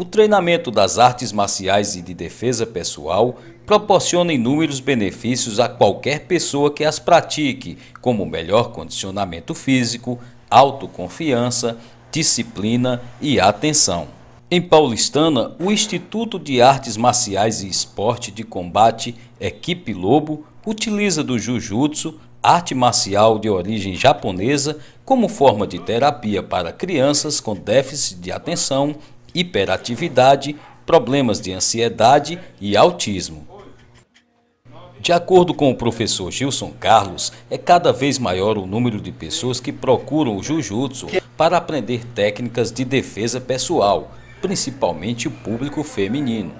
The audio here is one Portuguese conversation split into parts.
O treinamento das artes marciais e de defesa pessoal proporciona inúmeros benefícios a qualquer pessoa que as pratique, como melhor condicionamento físico, autoconfiança, disciplina e atenção. Em Paulistana, o Instituto de Artes Marciais e Esporte de Combate Equipe Lobo utiliza do jiu-jitsu, arte marcial de origem japonesa, como forma de terapia para crianças com déficit de atenção hiperatividade, problemas de ansiedade e autismo. De acordo com o professor Gilson Carlos, é cada vez maior o número de pessoas que procuram o jiu-jitsu para aprender técnicas de defesa pessoal, principalmente o público feminino.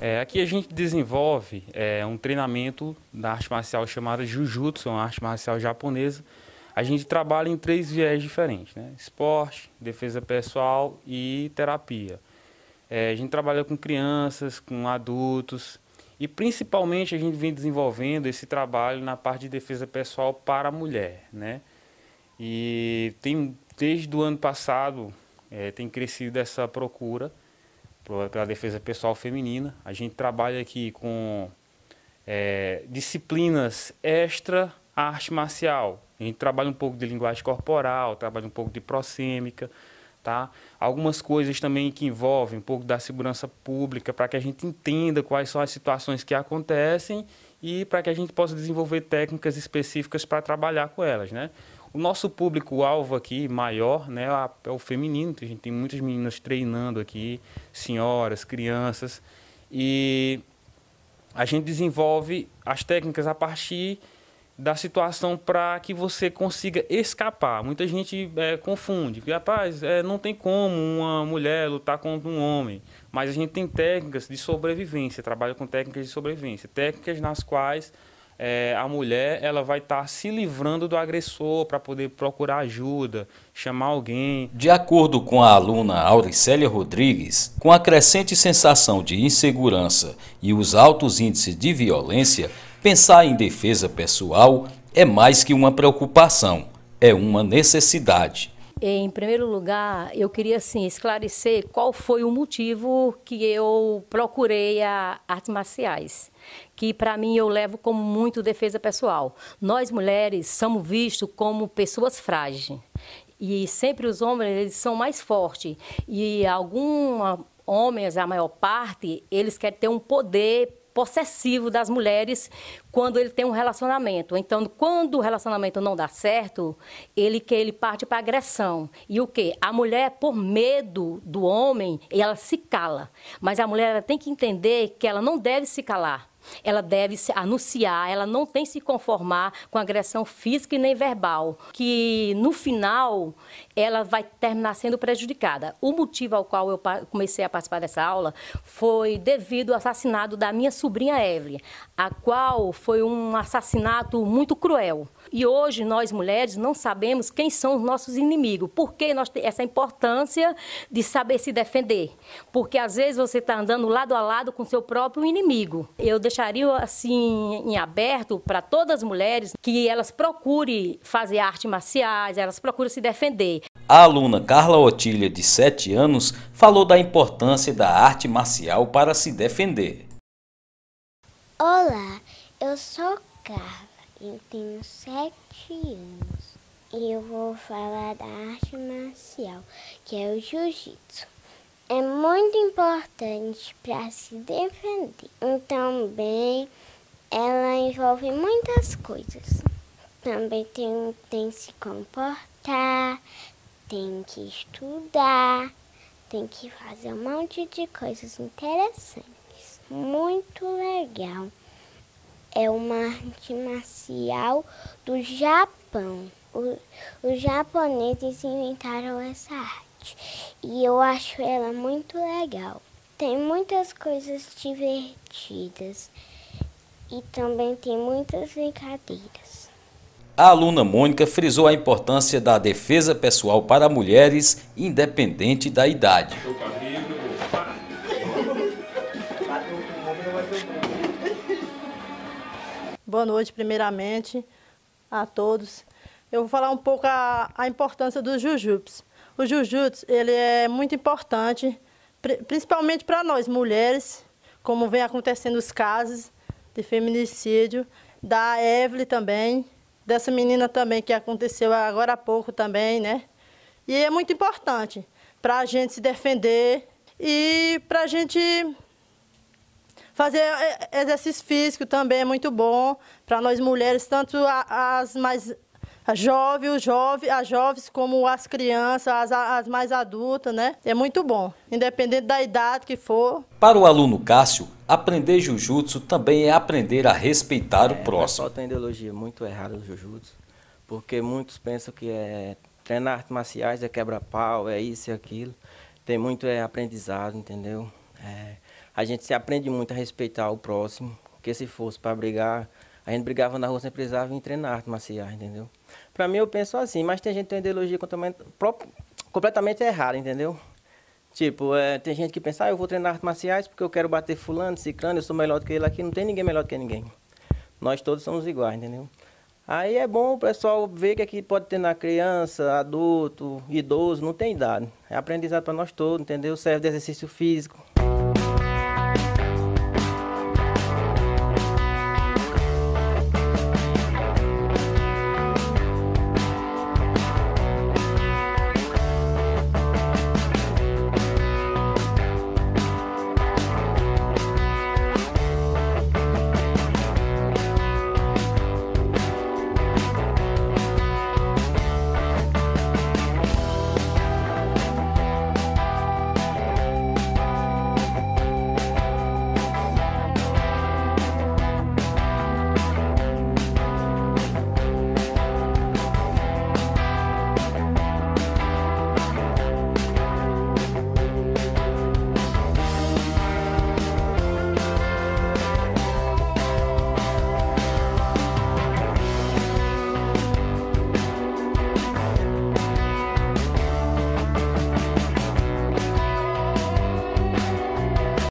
É, aqui a gente desenvolve é, um treinamento da arte marcial chamada Jiu-Jitsu, uma arte marcial japonesa, a gente trabalha em três viés diferentes, né? Esporte, defesa pessoal e terapia. É, a gente trabalha com crianças, com adultos e principalmente a gente vem desenvolvendo esse trabalho na parte de defesa pessoal para a mulher, né? E tem desde o ano passado é, tem crescido essa procura pela defesa pessoal feminina. A gente trabalha aqui com é, disciplinas extra arte marcial, a gente trabalha um pouco de linguagem corporal, trabalha um pouco de proxêmica, tá? Algumas coisas também que envolvem um pouco da segurança pública para que a gente entenda quais são as situações que acontecem e para que a gente possa desenvolver técnicas específicas para trabalhar com elas, né? O nosso público-alvo aqui maior né, é o feminino. A gente tem muitas meninas treinando aqui, senhoras, crianças. E a gente desenvolve as técnicas a partir da situação para que você consiga escapar. Muita gente é, confunde, rapaz, é, não tem como uma mulher lutar contra um homem. Mas a gente tem técnicas de sobrevivência, trabalha com técnicas de sobrevivência, técnicas nas quais é, a mulher ela vai estar tá se livrando do agressor para poder procurar ajuda, chamar alguém. De acordo com a aluna Auricélia Rodrigues, com a crescente sensação de insegurança e os altos índices de violência, Pensar em defesa pessoal é mais que uma preocupação, é uma necessidade. Em primeiro lugar, eu queria assim, esclarecer qual foi o motivo que eu procurei a artes marciais, que para mim eu levo como muito defesa pessoal. Nós mulheres somos vistos como pessoas frágeis e sempre os homens eles são mais fortes e alguns homens, a maior parte, eles querem ter um poder possessivo das mulheres quando ele tem um relacionamento. Então, quando o relacionamento não dá certo, ele que ele parte para agressão. E o que? A mulher, por medo do homem, ela se cala. Mas a mulher tem que entender que ela não deve se calar. Ela deve se anunciar, ela não tem se conformar com agressão física e nem verbal, que no final ela vai terminar sendo prejudicada. O motivo ao qual eu comecei a participar dessa aula foi devido ao assassinato da minha sobrinha Evelyn, a qual foi um assassinato muito cruel. E hoje nós mulheres não sabemos quem são os nossos inimigos. Por que nós temos essa importância de saber se defender? Porque às vezes você está andando lado a lado com seu próprio inimigo. Eu deixaria assim em aberto para todas as mulheres que elas procurem fazer artes marciais, elas procuram se defender. A aluna Carla Otília, de 7 anos, falou da importância da arte marcial para se defender. Olá, eu sou Carla. Eu tenho sete anos e eu vou falar da arte marcial, que é o jiu-jitsu. É muito importante para se defender. Então, bem, ela envolve muitas coisas. Também tem, tem se comportar, tem que estudar, tem que fazer um monte de coisas interessantes. Muito legal é uma arte marcial do Japão. O, os japoneses inventaram essa arte e eu acho ela muito legal. Tem muitas coisas divertidas e também tem muitas brincadeiras. A aluna Mônica frisou a importância da defesa pessoal para mulheres, independente da idade. Boa noite, primeiramente, a todos. Eu vou falar um pouco a, a importância dos jujutsu. O jujutsu, ele é muito importante, principalmente para nós, mulheres, como vem acontecendo os casos de feminicídio, da Evelyn também, dessa menina também que aconteceu agora há pouco também, né? E é muito importante para a gente se defender e para a gente Fazer é, exercício físico também é muito bom para nós mulheres, tanto as mais jovens, jovens, as jovens como as crianças, as, as mais adultas, né? É muito bom, independente da idade que for. Para o aluno Cássio, aprender jiu-jitsu também é aprender a respeitar é, o próximo. Só tem ideologia muito errada do jiu-jitsu, porque muitos pensam que é treinar artes marciais é quebra-pau, é isso e aquilo. Tem muito é aprendizado, entendeu? É, a gente se aprende muito a respeitar o próximo, porque se fosse para brigar, a gente brigava na rua sem precisar vir treinar artes marciais entendeu? Para mim, eu penso assim, mas tem gente que tem ideologia completamente errada, entendeu? Tipo, é, tem gente que pensa, ah, eu vou treinar artes marciais porque eu quero bater fulano, ciclano, eu sou melhor do que ele aqui, não tem ninguém melhor do que ninguém. Nós todos somos iguais, entendeu? Aí é bom o pessoal ver que aqui pode ter na criança, adulto, idoso, não tem idade. É aprendizado para nós todos, entendeu? Serve de exercício físico,